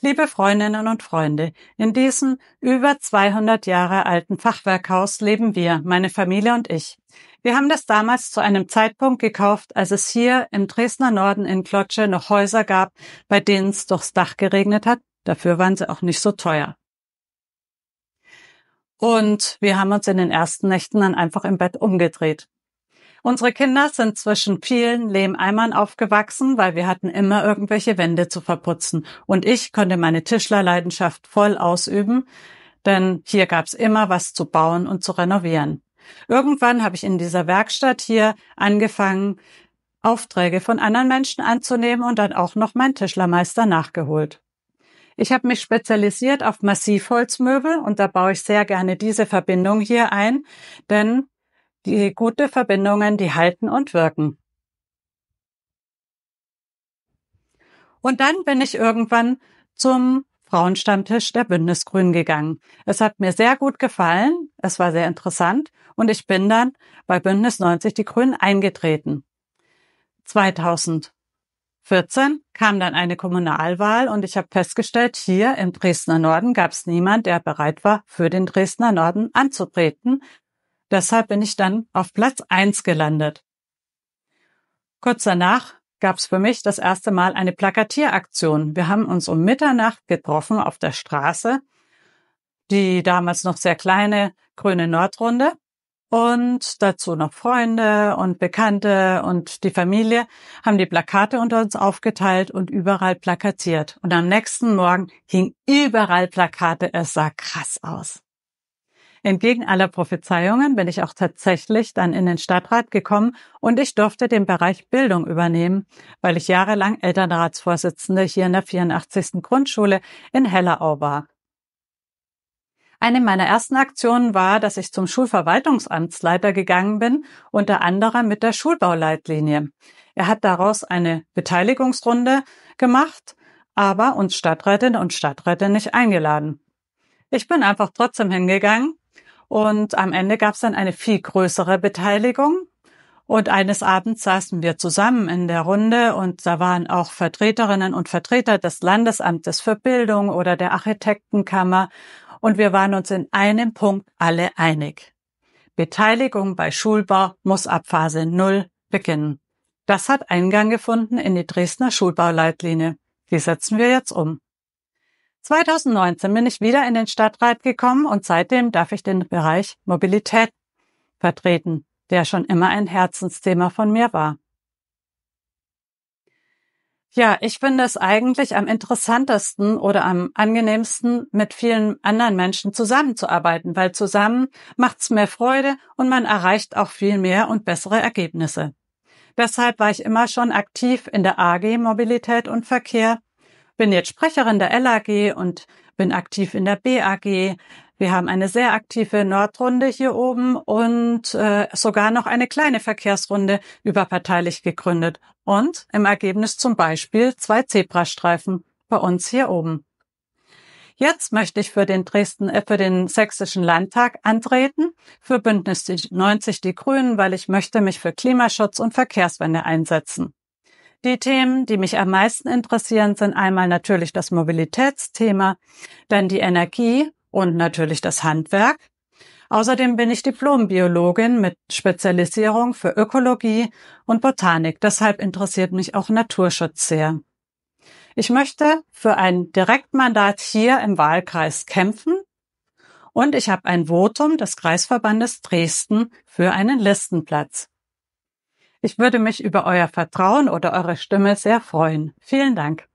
Liebe Freundinnen und Freunde, in diesem über 200 Jahre alten Fachwerkhaus leben wir, meine Familie und ich. Wir haben das damals zu einem Zeitpunkt gekauft, als es hier im Dresdner Norden in Klotsche noch Häuser gab, bei denen es durchs Dach geregnet hat. Dafür waren sie auch nicht so teuer. Und wir haben uns in den ersten Nächten dann einfach im Bett umgedreht. Unsere Kinder sind zwischen vielen Lehmeimern aufgewachsen, weil wir hatten immer irgendwelche Wände zu verputzen. Und ich konnte meine Tischlerleidenschaft voll ausüben, denn hier gab's immer was zu bauen und zu renovieren. Irgendwann habe ich in dieser Werkstatt hier angefangen, Aufträge von anderen Menschen anzunehmen und dann auch noch meinen Tischlermeister nachgeholt. Ich habe mich spezialisiert auf Massivholzmöbel und da baue ich sehr gerne diese Verbindung hier ein, denn die gute Verbindungen, die halten und wirken. Und dann bin ich irgendwann zum Frauenstammtisch der Bündnisgrünen gegangen. Es hat mir sehr gut gefallen, es war sehr interessant und ich bin dann bei Bündnis 90 die Grünen eingetreten. 2014 kam dann eine Kommunalwahl und ich habe festgestellt, hier im Dresdner Norden gab es niemand, der bereit war, für den Dresdner Norden anzutreten, Deshalb bin ich dann auf Platz eins gelandet. Kurz danach gab es für mich das erste Mal eine Plakatieraktion. Wir haben uns um Mitternacht getroffen auf der Straße, die damals noch sehr kleine grüne Nordrunde und dazu noch Freunde und Bekannte und die Familie haben die Plakate unter uns aufgeteilt und überall plakatiert. Und am nächsten Morgen hing überall Plakate. Es sah krass aus. Entgegen aller Prophezeiungen bin ich auch tatsächlich dann in den Stadtrat gekommen und ich durfte den Bereich Bildung übernehmen, weil ich jahrelang Elternratsvorsitzende hier in der 84. Grundschule in Hellerau war. Eine meiner ersten Aktionen war, dass ich zum Schulverwaltungsamtsleiter gegangen bin, unter anderem mit der Schulbauleitlinie. Er hat daraus eine Beteiligungsrunde gemacht, aber uns Stadträtinnen und Stadträte nicht eingeladen. Ich bin einfach trotzdem hingegangen, und am Ende gab es dann eine viel größere Beteiligung. Und eines Abends saßen wir zusammen in der Runde und da waren auch Vertreterinnen und Vertreter des Landesamtes für Bildung oder der Architektenkammer. Und wir waren uns in einem Punkt alle einig. Beteiligung bei Schulbau muss ab Phase null beginnen. Das hat Eingang gefunden in die Dresdner Schulbauleitlinie. Die setzen wir jetzt um. 2019 bin ich wieder in den Stadtrat gekommen und seitdem darf ich den Bereich Mobilität vertreten, der schon immer ein Herzensthema von mir war. Ja, ich finde es eigentlich am interessantesten oder am angenehmsten, mit vielen anderen Menschen zusammenzuarbeiten, weil zusammen macht es mehr Freude und man erreicht auch viel mehr und bessere Ergebnisse. Deshalb war ich immer schon aktiv in der AG Mobilität und Verkehr bin jetzt Sprecherin der LAG und bin aktiv in der BAG. Wir haben eine sehr aktive Nordrunde hier oben und äh, sogar noch eine kleine Verkehrsrunde überparteilich gegründet und im Ergebnis zum Beispiel zwei Zebrastreifen bei uns hier oben. Jetzt möchte ich für den Dresden, äh, für den Sächsischen Landtag antreten, für Bündnis 90 Die Grünen, weil ich möchte mich für Klimaschutz und Verkehrswende einsetzen. Die Themen, die mich am meisten interessieren, sind einmal natürlich das Mobilitätsthema, dann die Energie und natürlich das Handwerk. Außerdem bin ich Diplombiologin mit Spezialisierung für Ökologie und Botanik. Deshalb interessiert mich auch Naturschutz sehr. Ich möchte für ein Direktmandat hier im Wahlkreis kämpfen und ich habe ein Votum des Kreisverbandes Dresden für einen Listenplatz. Ich würde mich über euer Vertrauen oder eure Stimme sehr freuen. Vielen Dank.